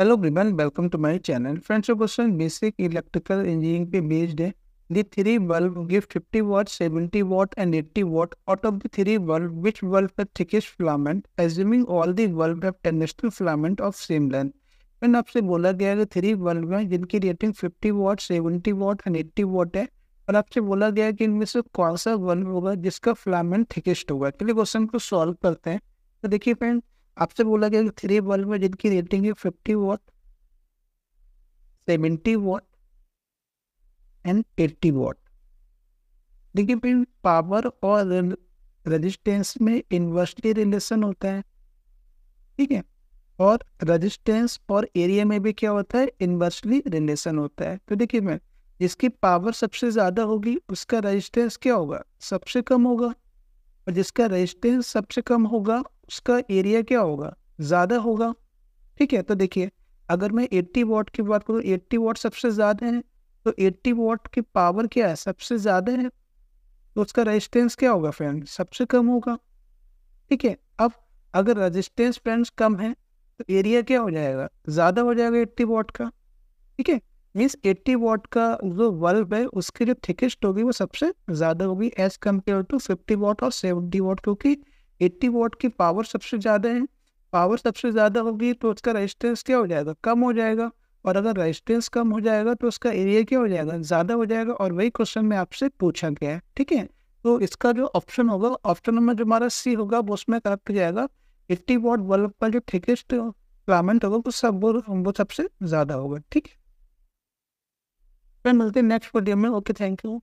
hello ग्रीबन welcome to my channel friends ये question basic electrical engineering पे based है the three bulb give 50 watt 70 watt and 80 watt out of the three bulb which bulb का thickest filament assuming all the bulb have tungsten filament of same length मैंने आपसे बोला गया है three bulb हैं जिनकी rating 50 watt 70 watt and 80 watt है और आपसे बोला गया है कि इनमें से कौन सा बल्ब होगा जिसका फिलामेंट थिकेस्ट होगा चलिए क्वेश्चन को सॉल्व करते हैं तो देखिए फ्रेंड आपसे बोला गया कि थ्री बल्ब में जिनकी रेटिंग है fifty watt seventy watt and eighty watt देखिए फिर पावर और रेजिस्टेंस में इन्वर्सली रिलेशन होता है ठीक है और रेजिस्टेंस और एरिया में भी क्या होता है इन्वर्सली रिलेशन होता है तो देखिए मैं जिसकी पावर सबसे ज़्यादा होगी उसका रेजिस्टेंस क्या होगा सबसे कम होगा और जिसका रेजिस्टेंस सबसे कम होगा उसका एरिया क्या होगा ज़्यादा होगा ठीक है तो देखिए अगर मैं एट्टी वॉट की बात करूँ एट्टी वॉट सबसे ज़्यादा है तो एट्टी वॉट की पावर क्या है सबसे ज़्यादा है तो उसका रेजिस्टेंस क्या होगा फ्रेंड सबसे कम होगा ठीक है अब अगर रेजिस्टेंस फ्रेंड्स कम है तो एरिया क्या हो जाएगा ज़्यादा हो जाएगा एट्टी वॉट का ठीक है मीन्स एट्टी वॉट का जो बल्ब है उसकी जो थिकेस्ट होगी वो सबसे ज़्यादा होगी as compare to fifty watt और सेवेंटी वॉट क्योंकि एट्टी वॉट की पावर सबसे ज़्यादा है पावर सबसे ज़्यादा होगी तो उसका रेजिस्टेंस क्या हो जाएगा कम हो जाएगा और अगर रेजिस्टेंस कम हो जाएगा तो उसका एरिया क्या हो जाएगा ज़्यादा हो जाएगा और वही क्वेश्चन में आपसे पूछा गया है ठीक है तो इसका जो ऑप्शन होगा ऑप्शन नंबर जो हमारा सी होगा वो उसमें करेक्ट जाएगा एट्टी वॉट बल्ब का जो थिकेस्ट फिलामेंट होगा वो सब वो सबसे ज़्यादा होगा ठीक है फिर मिलते हैं नेक्स्ट वीडियो में ओके थैंक यू